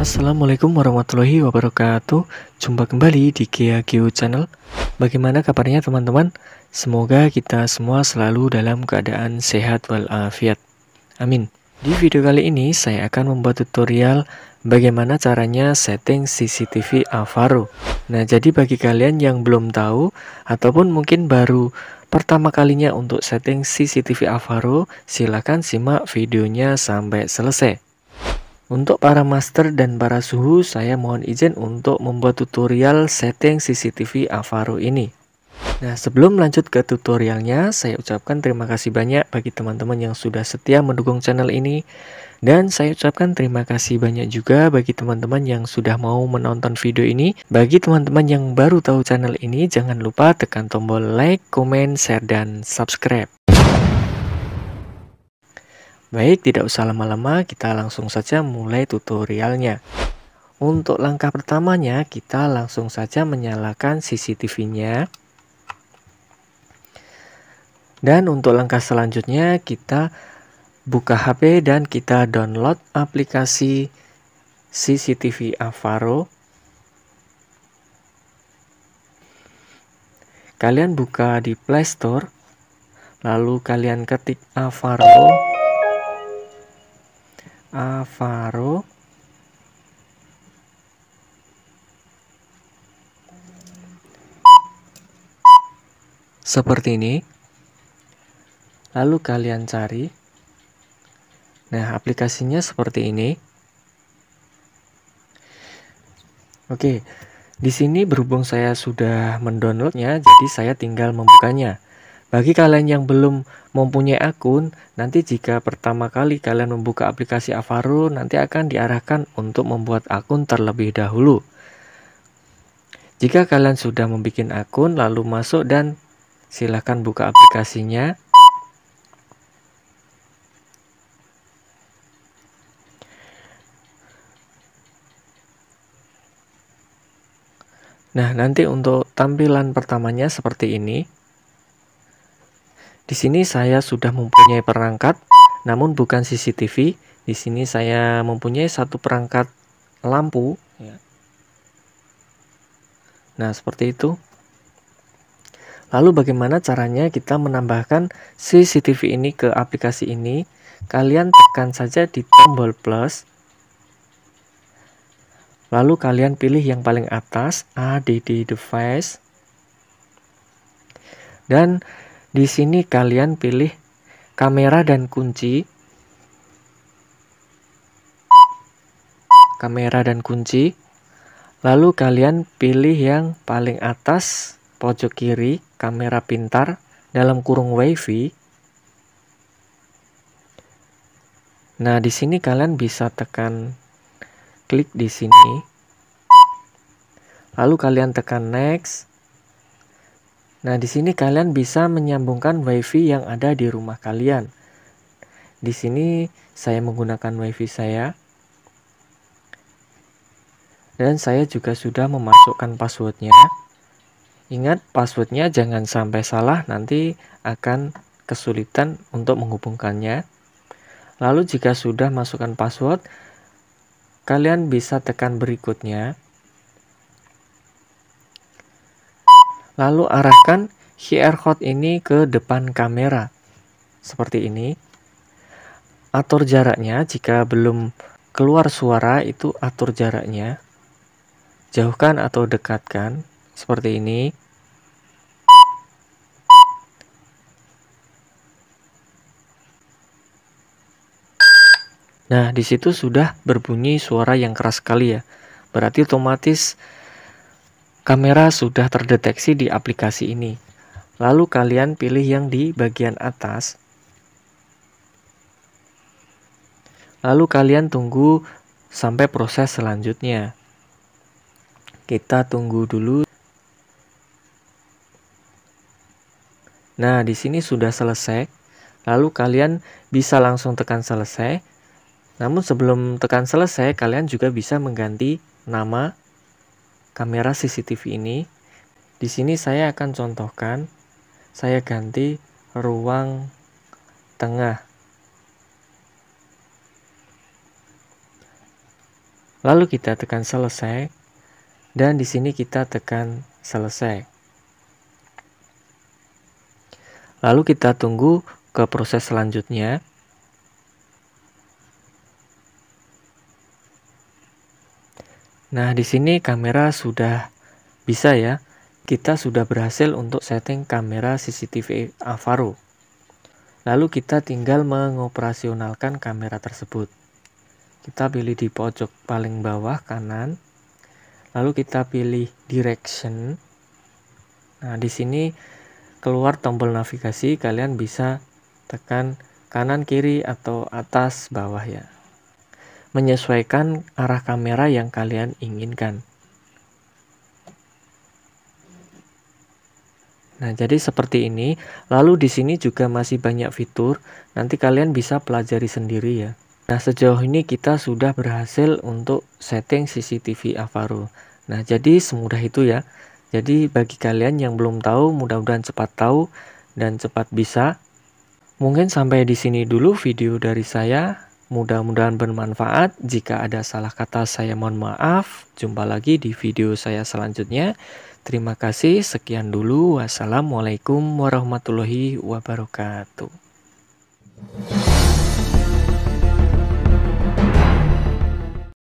Assalamualaikum warahmatullahi wabarakatuh Jumpa kembali di Kia Geo Channel Bagaimana kabarnya teman-teman? Semoga kita semua selalu dalam keadaan sehat walafiat Amin Di video kali ini saya akan membuat tutorial Bagaimana caranya setting CCTV Avaro Nah jadi bagi kalian yang belum tahu Ataupun mungkin baru pertama kalinya untuk setting CCTV Avaro, silakan simak videonya sampai selesai. Untuk para master dan para suhu, saya mohon izin untuk membuat tutorial setting CCTV Avaro ini. Nah, sebelum lanjut ke tutorialnya, saya ucapkan terima kasih banyak bagi teman-teman yang sudah setia mendukung channel ini. Dan saya ucapkan terima kasih banyak juga bagi teman-teman yang sudah mau menonton video ini. Bagi teman-teman yang baru tahu channel ini, jangan lupa tekan tombol like, comment, share, dan subscribe. Baik, tidak usah lama-lama, kita langsung saja mulai tutorialnya. Untuk langkah pertamanya, kita langsung saja menyalakan CCTV-nya. Dan untuk langkah selanjutnya kita buka HP dan kita download aplikasi CCTV Avaro. Kalian buka di Play Store, lalu kalian ketik Avaro. Avaro. Seperti ini lalu kalian cari. Nah, aplikasinya seperti ini. Oke, di sini berhubung saya sudah mendownloadnya, jadi saya tinggal membukanya. Bagi kalian yang belum mempunyai akun, nanti jika pertama kali kalian membuka aplikasi Avaro, nanti akan diarahkan untuk membuat akun terlebih dahulu. Jika kalian sudah membuat akun, lalu masuk dan silakan buka aplikasinya. Nah, nanti untuk tampilan pertamanya seperti ini. Di sini saya sudah mempunyai perangkat, namun bukan CCTV. Di sini saya mempunyai satu perangkat lampu. Ya. Nah, seperti itu. Lalu bagaimana caranya kita menambahkan CCTV ini ke aplikasi ini? Kalian tekan saja di tombol plus Lalu kalian pilih yang paling atas ADD device. Dan di sini kalian pilih kamera dan kunci. Kamera dan kunci. Lalu kalian pilih yang paling atas pojok kiri kamera pintar dalam kurung wifi. Nah, di sini kalian bisa tekan klik di sini. Lalu kalian tekan next. Nah, di sini kalian bisa menyambungkan WiFi yang ada di rumah kalian. Di sini saya menggunakan WiFi saya. Dan saya juga sudah memasukkan passwordnya. Ingat, passwordnya jangan sampai salah, nanti akan kesulitan untuk menghubungkannya. Lalu jika sudah masukkan password, Kalian bisa tekan berikutnya. Lalu arahkan QR code ini ke depan kamera. Seperti ini. Atur jaraknya jika belum keluar suara itu atur jaraknya. Jauhkan atau dekatkan seperti ini. Nah, di situ sudah berbunyi suara yang keras sekali ya. Berarti otomatis kamera sudah terdeteksi di aplikasi ini. Lalu kalian pilih yang di bagian atas. Lalu kalian tunggu sampai proses selanjutnya. Kita tunggu dulu. Nah, di sini sudah selesai. Lalu kalian bisa langsung tekan selesai namun sebelum tekan selesai, kalian juga bisa mengganti nama kamera CCTV ini. Di sini saya akan contohkan, saya ganti ruang tengah. Lalu kita tekan selesai dan di sini kita tekan selesai. Lalu kita tunggu ke proses selanjutnya. Nah, di sini kamera sudah bisa ya. Kita sudah berhasil untuk setting kamera CCTV Avaro. Lalu kita tinggal mengoperasionalkan kamera tersebut. Kita pilih di pojok paling bawah kanan. Lalu kita pilih direction. Nah, di sini keluar tombol navigasi, kalian bisa tekan kanan kiri atau atas bawah ya menyesuaikan arah kamera yang kalian inginkan. Nah, jadi seperti ini. Lalu di sini juga masih banyak fitur, nanti kalian bisa pelajari sendiri ya. Nah, sejauh ini kita sudah berhasil untuk setting CCTV Avaro. Nah, jadi semudah itu ya. Jadi bagi kalian yang belum tahu, mudah-mudahan cepat tahu dan cepat bisa. Mungkin sampai di sini dulu video dari saya. Mudah-mudahan bermanfaat. Jika ada salah kata, saya mohon maaf. Jumpa lagi di video saya selanjutnya. Terima kasih. Sekian dulu. Wassalamualaikum warahmatullahi wabarakatuh.